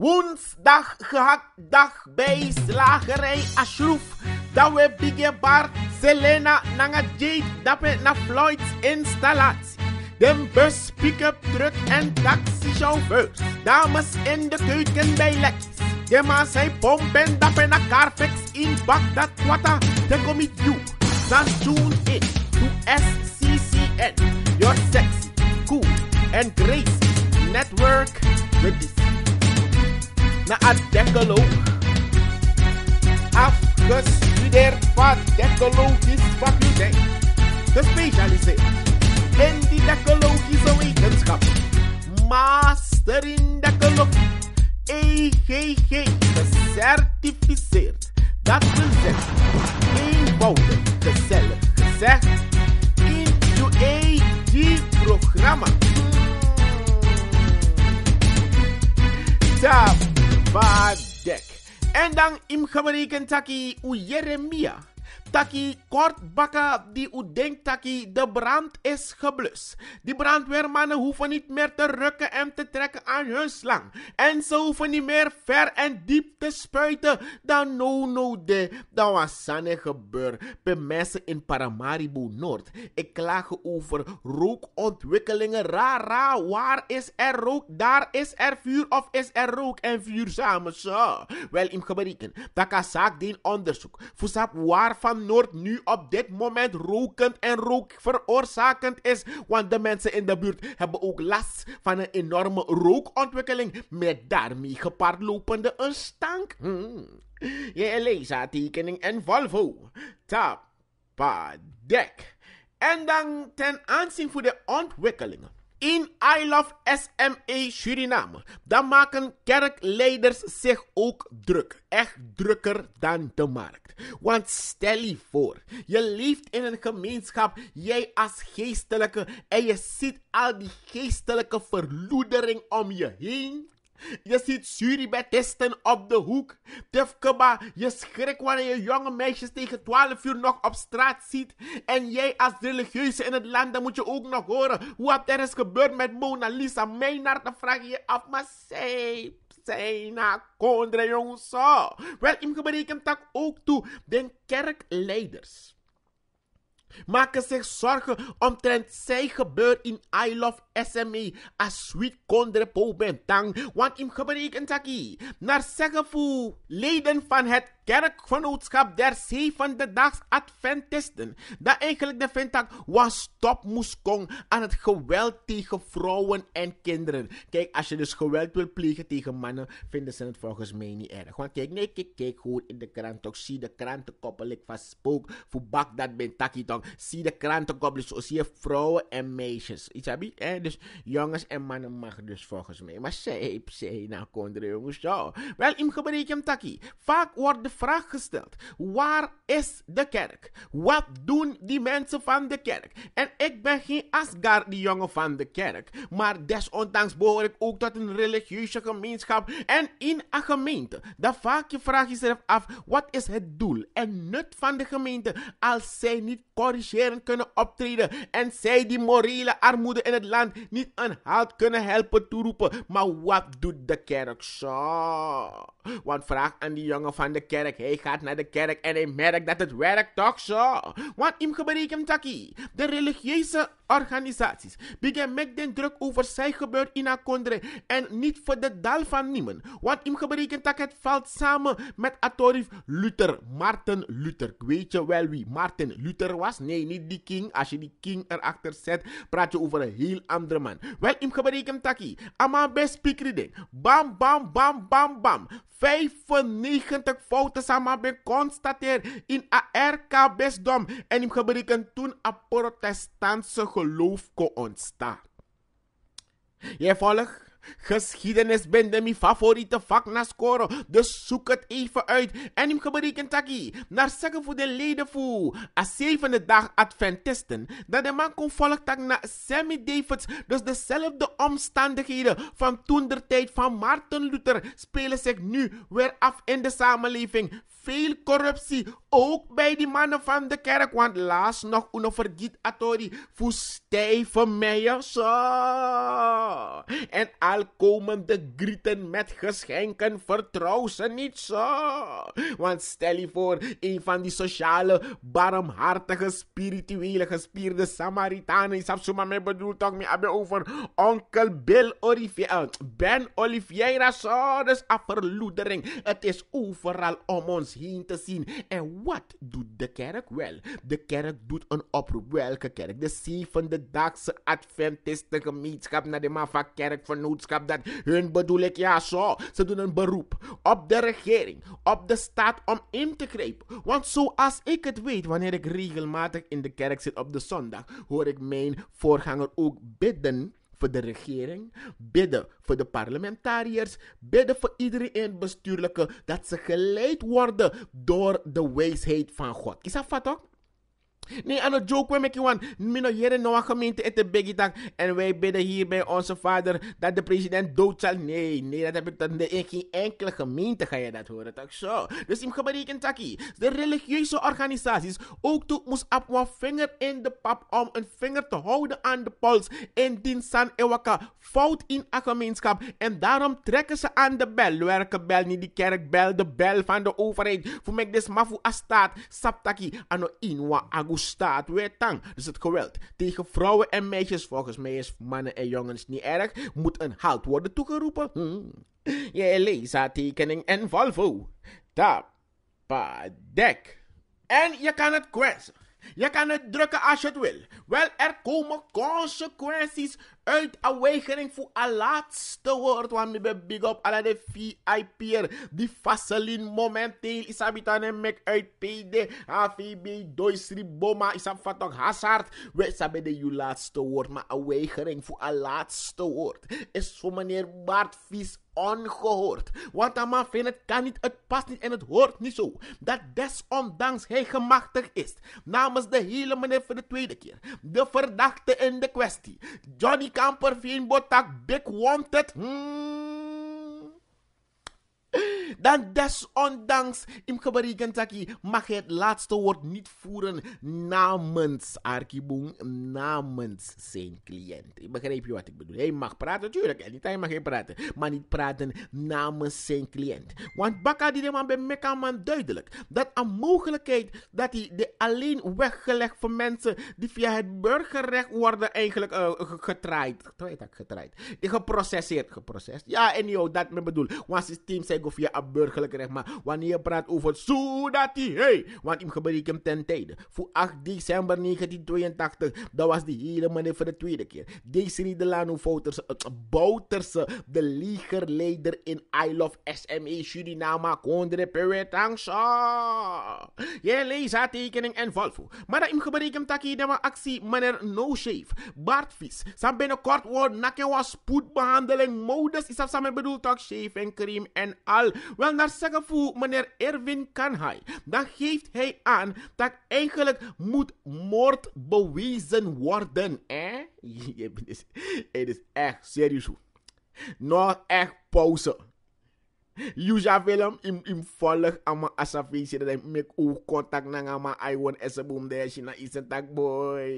Woensdag dag bij slagerij Ashroef. Dat we Biggie Bar Selena Nanga Jade. Dat we naar Floyd's installatie. De bus, pick-up, truck en taxichauffeurs. Dames in de keuken bij Lex. De maas zijn pompen, dat we naar Carfax in Bagdad. Wata, de commit you. Dan tune in to SCCN. Your sexy, cool and crazy. network with this na a dekkeloof. Afgestudeerd wat is wat u Gespecialiseerd in die dekologische wetenschap. Master in dekologie. EGG gecertificeerd. Dat wil zeggen Milan, Kentucky u Mia Taki kort bakken die u denkt taki de brand is geblus. Die brandweermannen hoeven niet meer te rukken en te trekken aan hun slang. En ze hoeven niet meer ver en diep te spuiten. Dan no no de, dan was sanne gebeur. Bij mensen in Paramaribo Noord. Ik klaag over rookontwikkelingen. Ra ra, waar is er rook? Daar is er vuur of is er rook en vuur samen Wel in gebreken. Taka zaak dien onderzoek. Fusap waarvan Noord nu op dit moment rokend en rook veroorzakend is. Want de mensen in de buurt hebben ook last van een enorme rookontwikkeling met daarmee gepaard lopende een stank. Hmm. Je Elisa-tekening en Volvo. Tapadek. En dan ten aanzien van de ontwikkelingen in I Love SME Suriname, dan maken kerkleiders zich ook druk. Echt drukker dan de markt. Want stel je voor, je leeft in een gemeenschap, jij als geestelijke, en je ziet al die geestelijke verloedering om je heen. Je ziet Suribetisten op de hoek. Tefkeba, je schrik wanneer je jonge meisjes tegen 12 uur nog op straat ziet. En jij als religieuze in het land, dan moet je ook nog horen. Hoe het er is gebeurd met Mona Lisa? Meinard, dan vraag je af, maar zij... na kondre jongens. Wel, ik bereken tak ook toe. Den kerkleiders maken zich zorgen omtrent zij gebeur in I Love SME as sweet kondre po bentang, want im gebreek Naar zeggen voor leden van het kerkgenootschap der zevende-dags Adventisten. Dat eigenlijk de Vintak was stop moest komen aan het geweld tegen vrouwen en kinderen. Kijk, als je dus geweld wil plegen tegen mannen, vinden ze het volgens mij niet erg. Want kijk, nee, kijk, kijk goed in de krant Ook Zie de krantenkoppel, ik van spook. Voor bak dat ben takitong. Zie de krantenkoppel, zo zie je vrouwen en meisjes. Iets heb je? Eh? Dus jongens en mannen mag dus volgens mij. Maar zij, zij, nou, kondre jongens, zo. Wel, im gebrek hem takkie. Vaak worden vraag gesteld: waar is de kerk? Wat doen die mensen van de kerk? En ik ben geen Asgard, die jongen van de kerk. Maar desondanks behoor ik ook tot een religieuze gemeenschap en in een gemeente. Dan vaak je vraag jezelf af: wat is het doel en nut van de gemeente als zij niet corrigerend kunnen optreden en zij die morele armoede in het land niet een halt kunnen helpen toeroepen? Maar wat doet de kerk zo? Want vraag aan die jongen van de kerk hij gaat naar de kerk en hij merkt dat het werkt toch zo. Wat im gebreken taki? De religieuze organisaties begin met den druk over zij gebeur in Akondre en niet voor de dal van niemand. Want im berekent dat het valt samen met Atorif Luther, Martin Luther. Weet je wel wie Martin Luther was? Nee, niet die king. Als je die king erachter zet, praat je over een heel andere man. Wel im berekent dat hij, ama best pikride. Bam, bam, bam, bam, bam. 95 fouten samen ben constateerd in ARK bestdom En im berekent toen een protestantse geloof kon ontstaan. Jy volg? Geschiedenis ben de mijn favoriete vak na scoren, dus zoek het even uit. En ik gebreken taki, naar zeggen voor de leden voor. A zevende dag Adventisten, dat de man kon volgt tak naar Sammy Davids, dus dezelfde omstandigheden van toen der tijd van Martin Luther spelen zich nu weer af in de samenleving. Veel corruptie, ook bij die mannen van de kerk, want laatst nog een vergiet atori voor stijve meijer zo. En zaal komen de grieten met geschenken. Vertrouw ze niet zo. Want stel je voor, een van die sociale, barmhartige, spirituele, gespierde Samaritanen. Ik snap maar mee bedoeld, toch? over onkel Bill Olivier, eh, Ben Oliveira. Zo, dus afverloedering. Het is overal om ons heen te zien. En wat doet de kerk wel? De kerk doet een oproep. Welke kerk? De zevende dagse adventistische gemeenschap naar de Mafa kerk van boodschap dat hun bedoel ik ja zo. Ze doen een beroep op de regering, op de staat om in te grijpen. Want zoals ik het weet, wanneer ik regelmatig in de kerk zit op de zondag, hoor ik mijn voorganger ook bidden voor de regering, bidden voor de parlementariërs, bidden voor iedereen in het bestuurlijke, dat ze geleid worden door de wijsheid van God. Is dat wat ook? Nee, aan joke we maken, want mino hier in een gemeente is de Bigitak. En wij bidden hier bij onze vader dat de president dood zal. Nee, nee, dat heb ik dan in geen enkele gemeente ga je dat horen. toch zo. Dus in gebreken takkie. De religieuze organisaties ook toe moest op een vinger in de pap om een vinger te houden aan de pols. Indien San Ewaka fout in een gemeenschap. En daarom trekken ze aan de bel. Welke bel? Niet die kerkbel, de bel van de overheid. Voor mij dit mafu a staat. Saptaki, ano inwa ago staat weer tang. Dus het geweld tegen vrouwen en meisjes, volgens mij is mannen en jongens niet erg, moet een halt worden toegeroepen. Hmm. Je Lisa tekening en Volvo. Tapadek. En je kan het kwetsen. Je kan het drukken als je het wil. Wel, er komen consequenties uit weigering voor het laatste woord. Want we big up alle de VIP'er. Die Vaseline momenteel is aan en mek uit PD. AVB, Doisri, Boma, is aan Fatok Hazard. We hebben de laatste woord. Maar een voor het laatste woord is voor meneer Bart Vies ongehoord. Want Amma vindt het kan niet, het past niet en het hoort niet zo. Dat desondanks hij gemachtigd is. Namens de hele meneer voor de tweede keer. De verdachte in de kwestie. Johnny die kamper, geen botak, big wanted. Hmm. dan desondanks, im mag het laatste woord niet voeren namens Arkibung, namens zijn cliënt. Begrijp je wat ik bedoel? Hij mag praten, natuurlijk, Hij mag hij praten, maar niet praten namens zijn cliënt. Want Bakka die de man bij Mekaman duidelijk dat een mogelijkheid dat hij de alleen weggelegd voor mensen die via het burgerrecht worden eigenlijk uh, getraaid. Getraaid, getraaid. Geprocesseerd, geprocesseerd. Ja, en joh, dat me bedoel. Want systeem zijn via burgerlijk recht. Maar wanneer je praat over Soedati, hey, want ik gebruik hem ten tijde. Voor 8 december 1982, dat was die hele manier voor de tweede keer. Deze Riedelano fouters het Bouterse, de legerleider in I Love SME Suriname, Kondre Peretangsa. Je leest haar en valvo. Maar dat ik gebruik hem takkie de actie, meneer No Shave, Baardvis. een binnenkort wordt nakken was spoedbehandeling, modus is dat samen bedoeld, tak shave en cream en al wel naar zeggen meneer Erwin Kanhai, dan geeft hij aan dat eigenlijk moet moord bewezen worden. het is echt serieus. Nog echt pauze. Yusha film im im volg ama asa face dat ik make u contact na ama I want esa boom de China is een tak boy.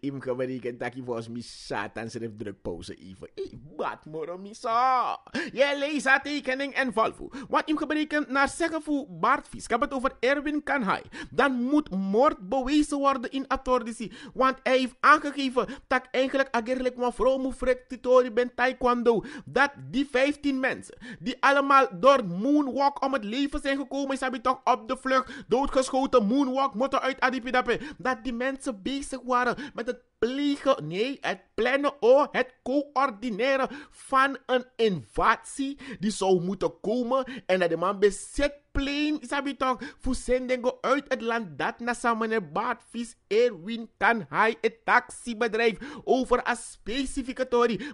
Im gewerike taki volgens mi satan schrift druk pauze even. I bat moro mi sa. Je leest het tekening en valvo. Wat im gebreken naar zeggen voor Bartvis. Ik heb het over Erwin Kanhai. Dan moet moord bewezen worden in Atordici. Want hij heeft aangegeven dat eigenlijk agerlik maar vrouw moet frek tutorial ben taekwondo. Dat die 15 mensen die al allemaal door moonwalk om het leven zijn gekomen, is toch op de vlucht, doodgeschoten, moonwalk, moeten uit Adipidape. Dat die mensen bezig waren met het plegen, nee, het plannen, oh, het coördineren van een invasie die zou moeten komen en dat de man bezit plain, isabi toch? Fusendengo uit het land dat na samen baatvis Erwin kan hij het taxibedrijf over een specifieke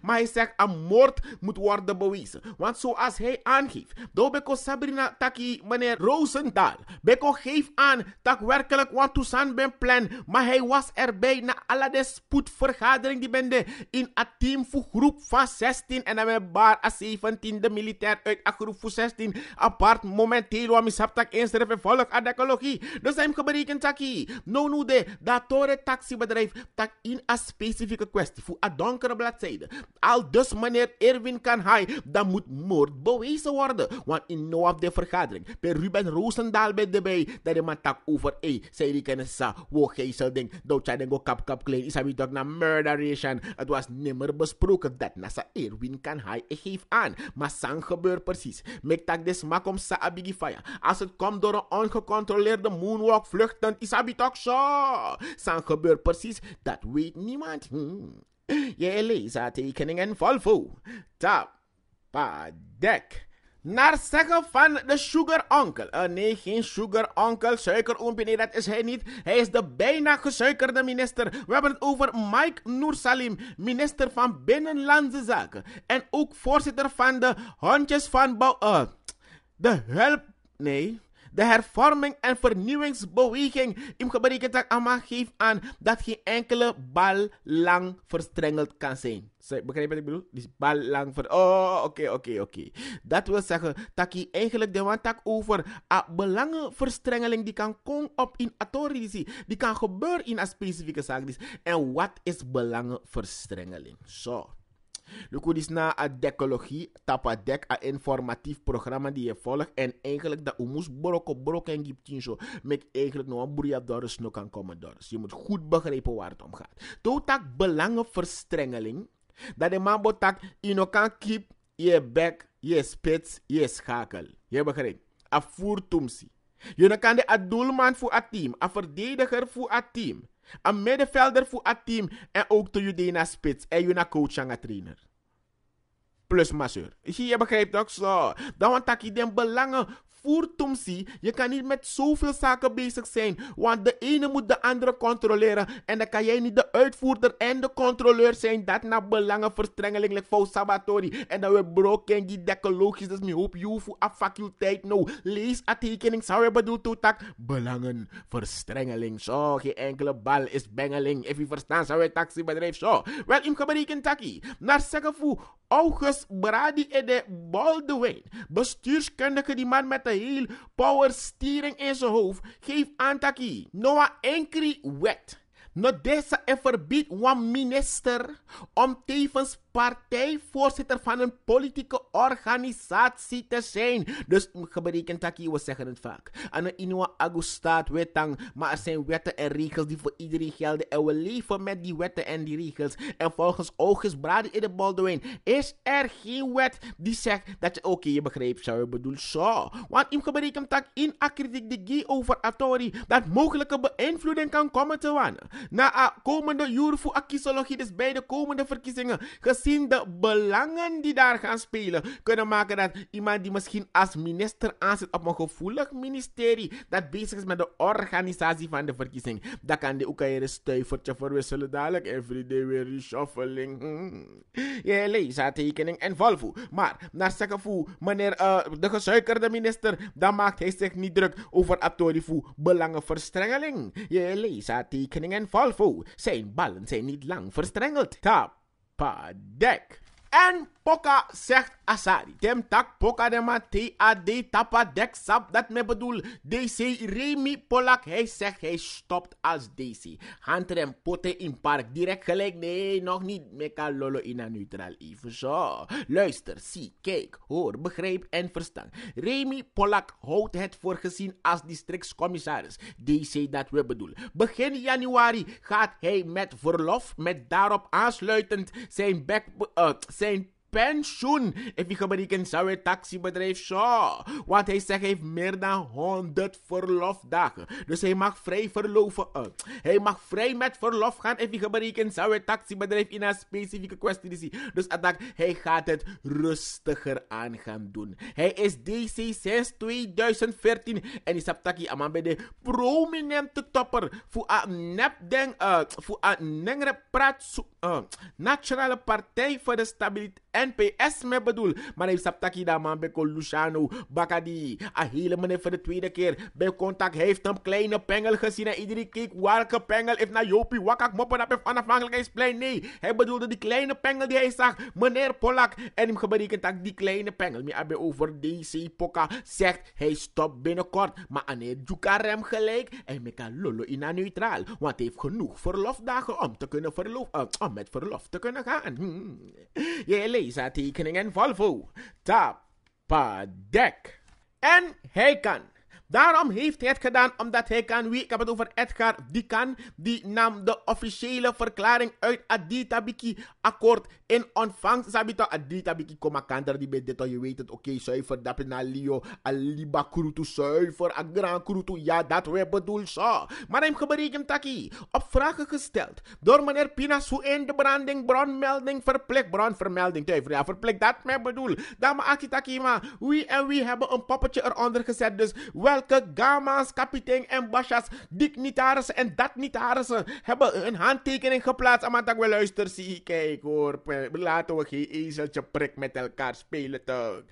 Maar hij zegt een moord moet worden bewezen. Want zoals hij aangeeft, door Beko Sabrina Taki, meneer Roosendaal. Beko geeft aan dat werkelijk wat Toussaint ben plan. Maar hij was erbij na alle de spoedvergadering die bende in een team voor groep van 16 en dan ben baar 17 de militair uit een groep voor 16 apart momenteel wa misap saptak eens de volk ad ekologie. Dus hem geberekend taki. No nu de, dat taxi taxibedrijf tak in a specifieke kwestie. Voor a donkere bladzijde. Al dus meneer Erwin kan hij. dan moet moord bewezen worden. Want in no de vergadering, per Ruben Roosendaal bij de bij, dat de man tak over, ei. zei die kennis sa, wo geisel ding, doodja den go kap kap klein, Is hij dog na murderation. Het was nimmer besproken dat nasa Erwin kan Kanhai geef aan. Maar sang gebeurt precies. Mek tak de smak om sa abigi fire. Als het komt door een ongecontroleerde moonwalk vlucht, dan is zo? San gebeurt precies, dat weet niemand. Hm. Je leest tekeningen Volvo. Tap. deck. Naar zeggen van de Sugar uncle. Uh, nee, geen Sugar uncle suikeroompje. Nee, dat is hij niet. Hij is de bijna gesuikerde minister. We hebben het over Mike Salim, minister van Binnenlandse Zaken. En ook voorzitter van de Hondjes van Bouw... Eh, de help. Nee, de hervorming- en vernieuwingsbeweging in Gebariketak Amma geeft aan dat geen enkele bal lang verstrengeld kan zijn. Begrijp je wat ik bedoel? Dus bal lang ver... Oh, oké, oké, oké. Dat wil zeggen dat je eigenlijk de wantak over belangenverstrengeling die kan komen op in autoritie Die kan gebeuren in een specifieke zaak. Dus, en wat is belangenverstrengeling? Zo. So. Luku is na a decologie, tapa dek a informatief programma die je volgt. En eigenlijk dat u moest broko brok en zo, met eigenlijk nog een boeria dorus nog kan komen dorus. Je moet goed begrijpen waar het om gaat. Totak belangenverstrengeling. Dat de man botak ino kan keep je bek, je spits, je schakel. Je begrijpt? A voertumsi. Je kan de adulman doelman voor a team, a verdediger voor a team. Een middenvelder voor het team. En ook de Judena spits. En je coach en trainer. Plus masseur. Je begrijpt ook zo. Dan want ik den belangen voertum Je kan niet met zoveel zaken bezig zijn, want de ene moet de andere controleren. En dan kan jij niet de uitvoerder en de controleur zijn. Dat naar belangenverstrengeling, like voor sabatori. En dan we broken die dekologisch, dus mijn hoop je voor a ah, faculteit nou. Lees a tekening, zou je bedoeld toetak. Belangenverstrengeling, zo. Geen enkele bal is bengeling. Even verstaan, zou je taxibedrijf, zo. Wel, in gebreken taki. Naar zeggen voor August Brady en de Baldwin. Bestuurskundige die man met de heel power steering in zijn hoofd. Geef antaki. Noah enkri wet. No desa en verbied one minister om tevens partijvoorzitter van een politieke organisatie te zijn. Dus geberekend taki, we zeggen het vaak. Anne inua agustaat wetang. Maar er zijn wetten en regels die voor iedereen gelden. En we leven met die wetten en die regels. En volgens August Brady in de Baldwin is er geen wet die zegt dat je, oké, je begrijpt, zou je bedoel? zo. Want in geberekend tak in akritiek de gie over autori dat mogelijke beïnvloeding kan komen te wanen. Na komende jaren voor dus bij de komende verkiezingen, gezien de belangen die daar gaan spelen, kunnen maken dat iemand die misschien als minister aanzit op een gevoelig ministerie dat bezig is met de organisatie van de verkiezing, dan kan de ook een stuivertje verwisselen dadelijk. Everyday weer reshuffling. Hmm. je lees aantekeningen tekening en Volvo. Maar naar Sekafu, meneer uh, de gesuikerde minister, dan maakt hij zich niet druk over Atorifu belangenverstrengeling. je lees tekening en Volvo. Zijn ballen zijn niet lang verstrengeld. Top. pod deck. En Poka zegt Asari. Tem tak Poka A D tapa dek sap. Dat me bedoel DC Remy Polak. Hij zegt hij stopt als DC. Hunter en potte in park. Direct gelijk. Nee, nog niet. Meka lolo een neutral even zo. Luister, zie, kijk, hoor, begrijp en verstaan. Remy Polak houdt het voor gezien als districtscommissaris. DC dat we bedoel. Begin januari gaat hij met verlof. Met daarop aansluitend zijn back... Eh, St pensioen. Effiegebrieken zou het taxibedrijf Shaw. Want hij zegt hij heeft meer dan 100 verlofdagen. Dus hij mag vrij verloven. Eh, hij mag vrij met verlof gaan. Effiegebrieken zou het taxibedrijf in een specifieke kwestie dus, dus attack, hij gaat het rustiger aan gaan doen. Hij is DC sinds 2014. En is op aman de prominente topper. Voor een nepdeng, uh, eh, voor een nengere praat. Eh, Nationale Partij voor de Stabiliteit NPS me bedoel. Maar hij saptaki da man beko Luciano Bakadi. A hele meneer voor de tweede keer. Bij contact heeft een kleine pengel gezien. En iedereen keek welke pengel heeft naar Jopie. Wakak moppen op onafhankelijkheidsplein. Nee, hij bedoelde die kleine pengel die hij zag. Meneer Polak. En hem geberekend dat die kleine pengel. Mij hebben over DC Poka. Zegt hij stopt binnenkort. Maar aan het Jukarem gelijk. En me kan lullen in neutraal. Want hij heeft genoeg verlofdagen om te kunnen verlof, eh, om met verlof te kunnen gaan. Hmm. Jij leest zijn tekeningen Volvo. Tap, pa, dek. En hij kan Daarom heeft hij het gedaan, omdat hij kan. Wie, ik heb het over Edgar Dikan. Die nam de officiële verklaring uit Adita Biki akkoord in ontvangst. Zabito Adita Biki, koma kanter die bij dit, je weet het. Oké, okay, zuiver, dat na Leo. Aliba krutu zuiver, a grand krutu. Ja, dat we bedoel zo. Maar hem geberekend taki. Op vragen gesteld door meneer Pinas, hoe in de branding, bronmelding, verplicht bronvermelding. Tuiver, ja, verplicht dat mij bedoel. Dame Akitakima, wie en wie hebben een poppetje eronder gezet. Dus wel elke gama's, kapitein en basha's, dignitarissen en datnitarissen hebben een handtekening geplaatst. Amanda, wil luister, zie, kijk hoor. Laten we geen ezeltje prik met elkaar spelen, toch.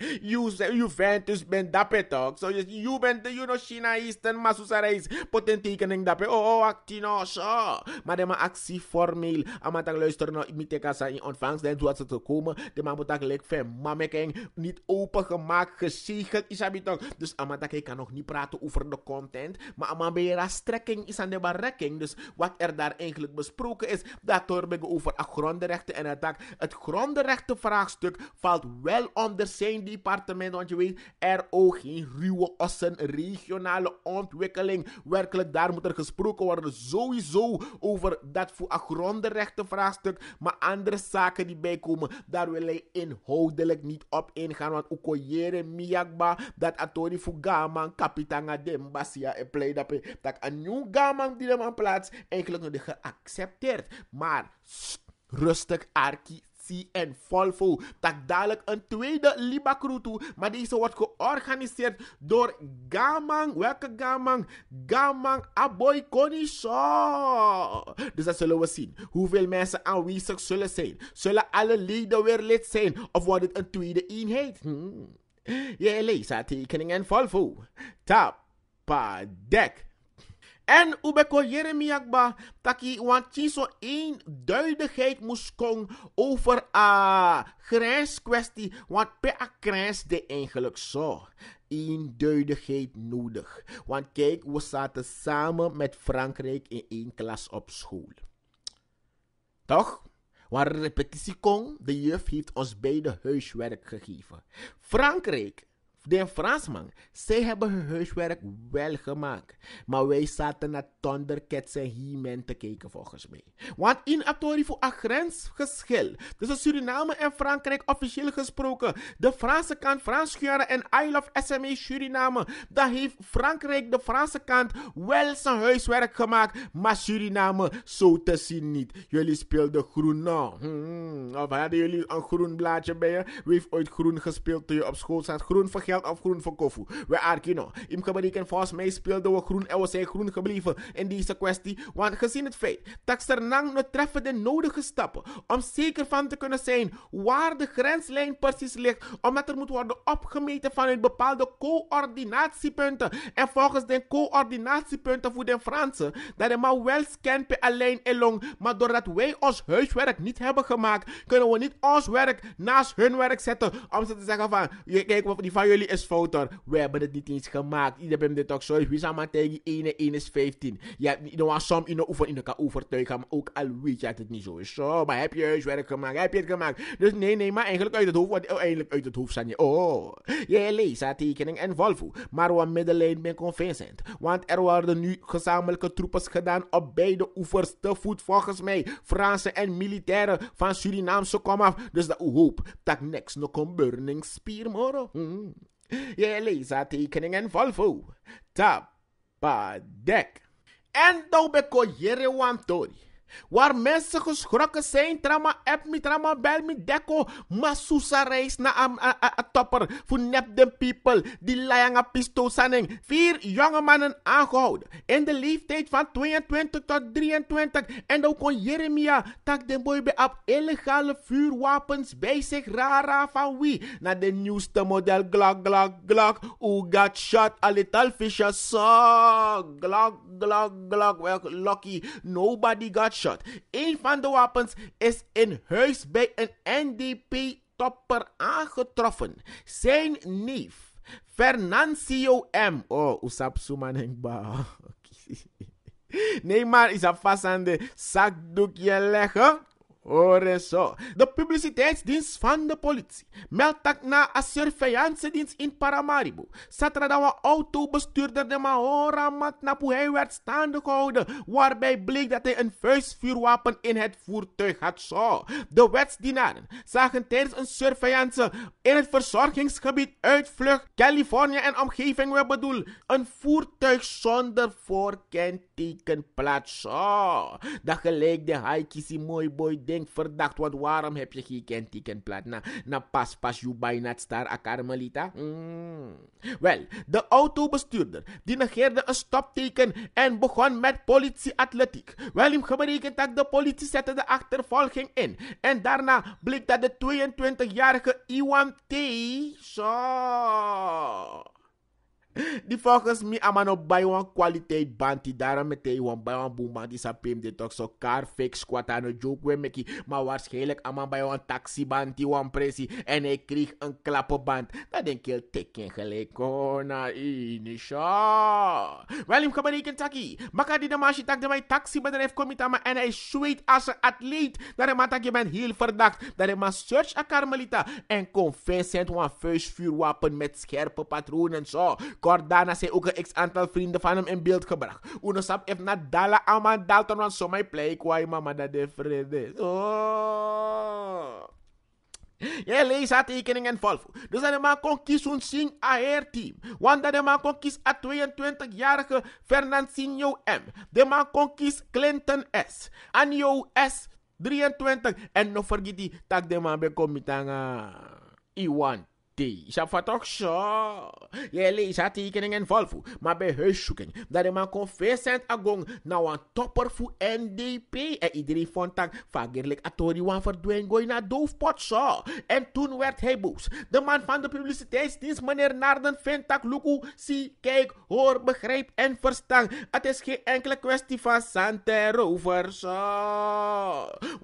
Juventus ben dapper, toch. So, you bent, the know, China Eastern, Masusa Reis, potentekening dapper. Oh, oh actino, zo. Maar de actie formeel. Amanda, luister, nou, mitekasa in ontvangst, dan wat ze te komen. De ma moet eigenlijk van mamekeng niet opengemaakt, gezegend, isabitok. Dus Amanda, ik kan nog niet praten praten over de content. Maar ra strekking is aan de barrekking. Dus wat er daar eigenlijk besproken is, dat hoor ik over grondenrechten en het Het grondenrechtenvraagstuk valt wel onder zijn departement, want je weet, er ook geen ruwe ossen, regionale ontwikkeling. Werkelijk, daar moet er gesproken worden, sowieso over dat voor grondenrechtenvraagstuk. Maar andere zaken die bijkomen, daar wil hij inhoudelijk niet op ingaan, want ook Miyakba, dat Atori Fugama, kapitaal tanga dem basia en eh, play dat dat een nieuw gamang die hem aan plaats eigenlijk nog geaccepteerd. Maar rustig arki en Volvo. Tak dadelijk een tweede Libakru toe. Maar deze wordt georganiseerd door Gamang. Welke Gamang? Gamang Aboy Konisho. Dus dat zullen we zien. Hoeveel mensen aanwezig zullen zijn. Zullen alle leden weer lid zijn? Of wordt het een tweede eenheid? Hmm. Je leest aantekeningen tekeningen vol voor. Tapadek. En ubeko Jeremiakba taki want zo eenduidigheid moest komen over a ah, grens kwestie, want pe a grens de eigenlijk zo. duidelijkheid nodig. Want kijk, we zaten samen met Frankrijk in één klas op school. Toch? waar kon, de juf heeft ons beide huiswerk gegeven. Frankrijk de Fransman, zij hebben hun huiswerk wel gemaakt. Maar wij zaten naar Thundercats en he te kijken volgens mij. Want in Atori voor een grensgeschil tussen Suriname en Frankrijk officieel gesproken. De Franse kant Frans Guyana en I Love SME Suriname. Daar heeft Frankrijk, de Franse kant, wel zijn huiswerk gemaakt. Maar Suriname zo te zien niet. Jullie speelden groen nou. Hmm, of hadden jullie een groen blaadje bij je? Wie heeft ooit groen gespeeld toen je op school zat? Groen vergeld geld of groen voor Kofu. We are you know. Im Kabariken volgens mij speelden we groen en we zijn groen gebleven in deze kwestie. Want gezien het feit dat Sernang nou treffen de nodige stappen om zeker van te kunnen zijn waar de grenslijn precies ligt, omdat er moet worden opgemeten vanuit bepaalde coördinatiepunten. En volgens de coördinatiepunten voor de Fransen, dat de maar wel per alleen en long, maar doordat wij ons huiswerk niet hebben gemaakt, kunnen we niet ons werk naast hun werk zetten om ze te zeggen van, je kijk, die van jullie jullie is fout We hebben het niet eens gemaakt. Iedereen hebben dit ook zo. Wie zijn tegen 1 1 is 15. Je hebt niet een som in oefen in elkaar overtuigen. Maar ook al weet je dat het niet zo is. Zo, maar heb je huiswerk gemaakt? Heb je het gemaakt? Dus nee, nee, maar eigenlijk uit het hoofd. Want eindelijk uit het hoofd zijn je. Oh, je leest haar tekening en Volvo. Maar wat middenlijn ben ik Vincent. Want er worden nu gezamenlijke troepen gedaan op beide oevers te voet volgens mij. Franse en militairen van Surinaamse komaf. Dus dat hoop dat niks nog een burning spear moro. Jag läser tidningen Folfo, tappad däck. En dagbeko ger Antori. Waar mensen geschrokken zijn, trama app me, trama bel me, deko. Masusa reis na am a, topper voor nep dem people. Die layanga pisto sanning. Vier jonge mannen aangehouden. In de leeftijd van 22 tot 23. En ook kon Jeremia tak den boy be op illegale vuurwapens bij zich. Rara van wie? Na de nieuwste model Glock, Glock, Glock. Who got shot a little fisher saw. Glock, Glock, Glock. Well, lucky. Nobody got een van de wapens is in huis bij een NDP-topper aangetroffen. Zijn neef, Fernancio M. Oh, Usap Nee, maar is vast aan de zakdoekje leggen. Hoor zo. De publiciteitsdienst van de politie meldt dat na een dienst in Paramaribo. Zaterdag een autobestuurder de Mahora Matnapu werd staande gehouden. Waarbij bleek dat hij een vuistvuurwapen in het voertuig had. Zo. De wetsdienaren zagen tijdens een surveillance in het verzorgingsgebied uitvlucht Californië en omgeving. We bedoelen een voertuig zonder voorkenteken plaats. Zo. Dat gelijk de Haikisi mooi boy verdacht, want waarom heb je geen kentekenplaat? Na, na pas pas you bijna not star a Carmelita? Mm. Wel, de autobestuurder die negeerde een stopteken en begon met atletiek. Wel, hem geberekend dat de politie zette de achtervolging in. En daarna bleek dat de 22-jarige Iwan T. Zo die volgens mij amano bij een kwaliteit band die daarom meteen one bij one boeman die sapim de toch zo car fix squat aan joke we meki maar waarschijnlijk aman bij een taxi band die one pressie en hij kreeg een klappenband dat denk je teken gelijk in na inisha wel hem gebreken taki maka die de maasje tak de mijn een komt aan en hij zweet als een atleet dat hem je bent heel verdacht dat hij maar search a Carmelita en kon Vincent one vuistvuurwapen met scherpe patronen zo kort daarna zijn ook een x-aantal vrienden van hem in beeld gebracht. sap heeft na dala aman dalton, want my play waar mama dat de vrede. Oh. Jij leest haar en Volvo. Dus dat de man kon kiezen een sing haar team. Want de man kon kiezen a 22-jarige Fernandinho M. De man kon kiezen Clinton S. Anjo S. 23. En nog vergeet die tak de man bekomt met Iwan deze vat toch zo. Je leest haar tekeningen vol voor, maar bij huiszoeking dat je man kon agong nou een topper voor NDP. En iedereen vond dat vagerlijk atori wan verdween gooi naar doofpot zo. En toen werd hij boos. De man van de publiciteitsdienst, meneer Narden, vindt dat Luku zie, kijk, hoor, begrijp en verstaan. Het is geen enkele kwestie van zand rover zo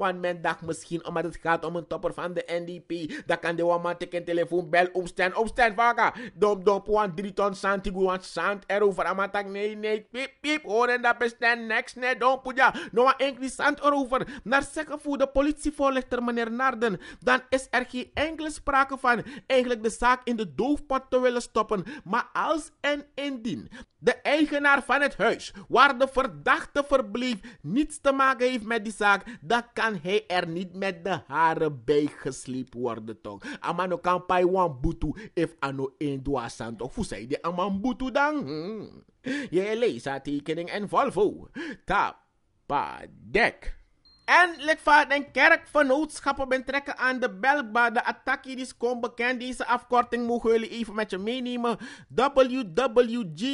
van men dacht misschien omdat het gaat om een topper van de NDP. Dat kan de woman tegen telefoon bel opstaan. Opstaan, vaga. Dom, dom, puan, drie ton zand. Ik sant, erover. Amatak, nee, nee. Piep, piep. Horen dat bestaan. Next, nee, dom, puja. Nou, enkele zand erover. Naar zeggen voor de politievoorlichter, meneer Narden. Dan is er geen enkele sprake van eigenlijk de zaak in de doofpot te willen stoppen. Maar als en indien de eigenaar van het huis waar de verdachte verbleef niets te maken heeft met die zaak, dat kan He hij er niet met de haren bij gesleept worden, toch? Amano kan pai wan butu if ano indua santo. zei de aman butu dan. Hmm. Je leest tekening en Volvo. Tapadek. En lidvaart en kerkvernootschappen trekken aan de belba. De attackie is kom bekend. Deze afkorting mogen jullie even met je meenemen. WWGD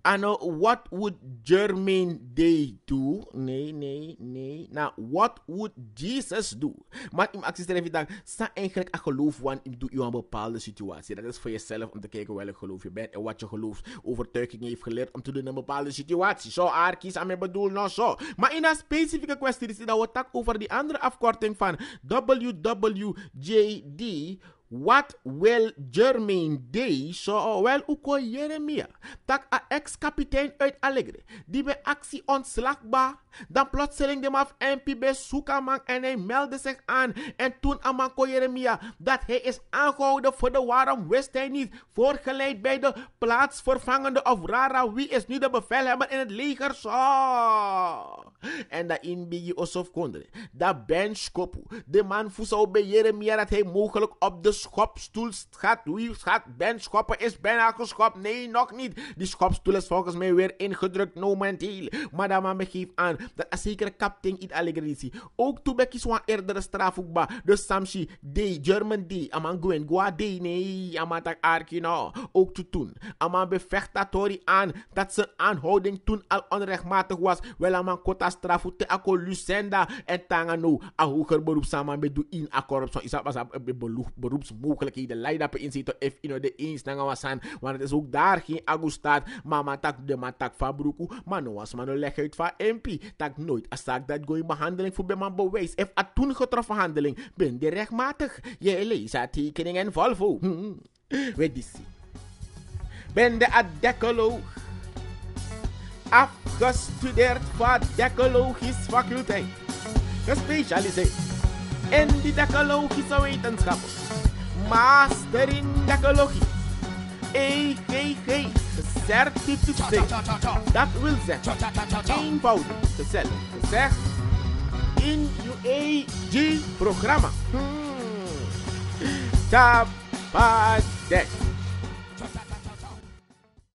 Ano, what would Germain Day do? Nee, nee, nee. Nou, what would Jesus do? Maar in actie stel even sta eigenlijk een geloof want je doet je een bepaalde situatie. Dat is voor jezelf om te kijken welk geloof je bent en wat je gelooft. Overtuiging heeft geleerd om te doen in een bepaalde situatie. Zo, aard kies aan mijn bedoel, nou zo. Maar in een specifieke kwestie is dat we het over die andere afkorting van WWJD. Wat wil Jermaine Day zo wel uko Jeremia, tak a ex-kapitein uit Allegri, die bij actie ontslagbaar, dan plotseling de maf MP zoeken en hij meldde zich aan en toen Amanko Jeremia dat hij is aangehouden voor de waarom wist hij niet, voorgeleid bij de plaatsvervangende of rara wie is nu de bevelhebber in het leger zo. En dat inbigi osof kondre, dat Ben Skopu, de man voedsel bij Jeremia dat hij mogelijk op de schopstoel gaat, wie gaat, ben, schoppen, is al geschopt. Nee, nog niet. Die schopstoel is volgens mij weer ingedrukt momenteel. Maar dat man begeeft aan dat een zekere kapitein iets allegrisi. Ook toen een eerder straf ook ba. Dus Samshi, de German day. aman Gwen, Gua day nee, aman tak arki Ook te doen. Aman bevecht dat aan dat zijn aanhouding toen al onrechtmatig was. Wel aman kota straf te ako Lucenda en Tangano. A hoger beroep samen met do in akkoord. Zo is dat was een eh, beroep mogelijkheden. Leida in zitten if in de eens dan was aan. Want het is ook daar geen agustaat. Mama tak de matak van Maar nu was maar legt nou leg uit van MP. Tak nooit als zaak dat gooi behandeling voor bij mijn bewijs. If at toen getroffen handeling. Ben de rechtmatig. Je leest haar tekening en Volvo. Weet die Ben de adecoloog. Afgestudeerd van decologische faculteit. Gespecialiseerd in die decologische wetenschappen. Mastering Decalogy. AKK certificate that will set in the cell success in UAG programa. Hmm. Tapadec.